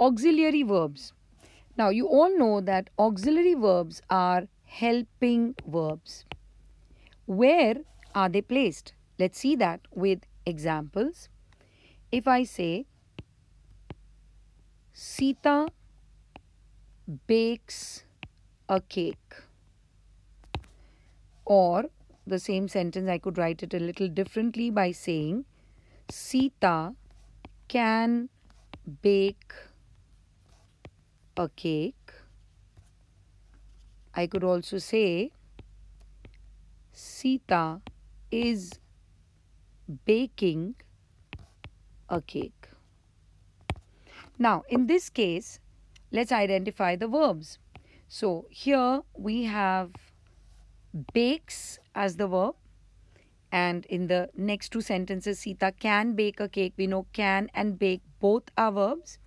Auxiliary verbs. Now, you all know that auxiliary verbs are helping verbs. Where are they placed? Let's see that with examples. If I say, Sita bakes a cake. Or the same sentence, I could write it a little differently by saying, Sita can bake a cake. I could also say Sita is baking a cake. Now, in this case, let's identify the verbs. So, here we have bakes as the verb. And in the next two sentences, Sita can bake a cake. We know can and bake both are verbs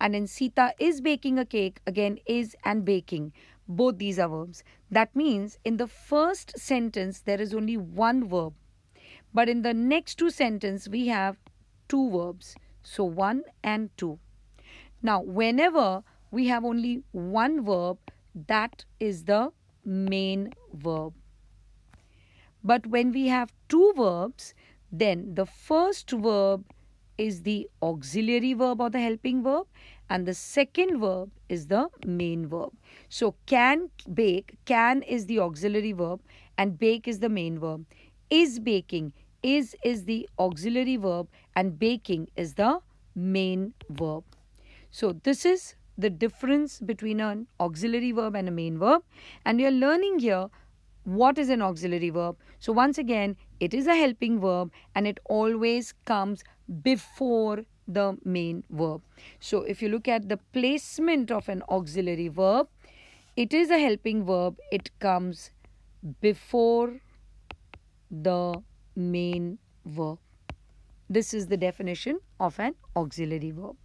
and in Sita is baking a cake, again is and baking. Both these are verbs. That means in the first sentence there is only one verb. But in the next two sentences we have two verbs. So one and two. Now whenever we have only one verb that is the main verb. But when we have two verbs then the first verb is the auxiliary verb or the helping verb and the second verb is the main verb. So can bake, can is the auxiliary verb and bake is the main verb. Is baking, is is the auxiliary verb and baking is the main verb. So this is the difference between an auxiliary verb and a main verb and we are learning here what is an auxiliary verb. So once again it is a helping verb and it always comes before the main verb. So if you look at the placement of an auxiliary verb, it is a helping verb. It comes before the main verb. This is the definition of an auxiliary verb.